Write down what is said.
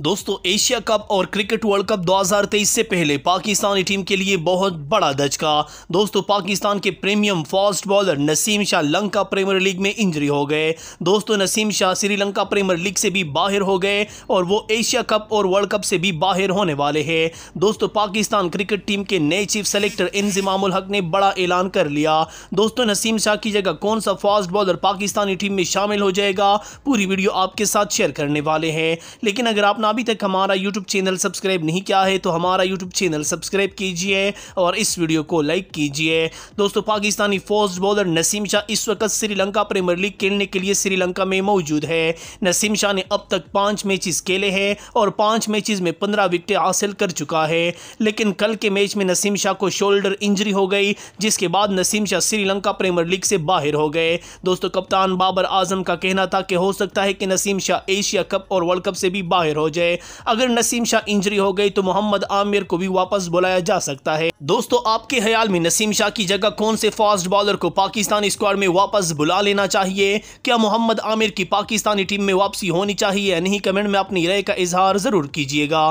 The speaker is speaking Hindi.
दोस्तों एशिया कप और क्रिकेट वर्ल्ड कप 2023 से पहले पाकिस्तानी टीम के लिए बहुत बड़ा दचका दोस्तों पाकिस्तान के premium fast bowler Naseem Shah Lanka premier league में इंजरी हो गए दोस्तों नसीम शाह श्रीलंका प्रीमियर लीग से भी बाहर हो गए और वो एशिया कप और वर्ल्ड कप से भी बाहर होने वाले हैं दोस्तों पाकिस्तान क्रिकेट टीम के नए चीफ सेलेक्टर इंजमामुल हक ने बड़ा ऐलान कर लिया दोस्तों नसीम शाह की जगह कौन सा फास्ट बॉलर पाकिस्तानी टीम में शामिल हो जाएगा पूरी वीडियो आपके साथ शेयर करने वाले हैं लेकिन अगर आप अभी तक हमारा यूट्यूब चैनल सब्सक्राइब नहीं किया है तो हमारा यूट्यूब चैनल सब्सक्राइब कीजिए और इस वीडियो को लाइक कीजिए दोस्तों पाकिस्तानी फास्ट बॉलर नसीम शाह इस वक्त श्रीलंका प्रीमियर लीग खेलने के लिए श्रीलंका में मौजूद है नसीम शाह ने अब तक पाँच मैचेस खेले हैं और पाँच मैचेस में पंद्रह विकटें हासिल कर चुका है लेकिन कल के मैच में नसीम शाह को शोल्डर इंजरी हो गई जिसके बाद नसीम शाह श्रीलंका प्रीमियर लीग से बाहर हो गए दोस्तों कप्तान बाबर आजम का कहना था कि हो सकता है कि नसीम शाह एशिया कप और वर्ल्ड कप से भी बाहर हो जाए जाए अगर नसीम शाह इंजरी हो गई तो मोहम्मद आमिर को भी वापस बुलाया जा सकता है दोस्तों आपके ख्याल में नसीम शाह की जगह कौन से फास्ट बॉलर को पाकिस्तान स्क्वाड में वापस बुला लेना चाहिए क्या मोहम्मद आमिर की पाकिस्तानी टीम में वापसी होनी चाहिए या नहीं कमेंट में अपनी राय का इजहार जरूर कीजिएगा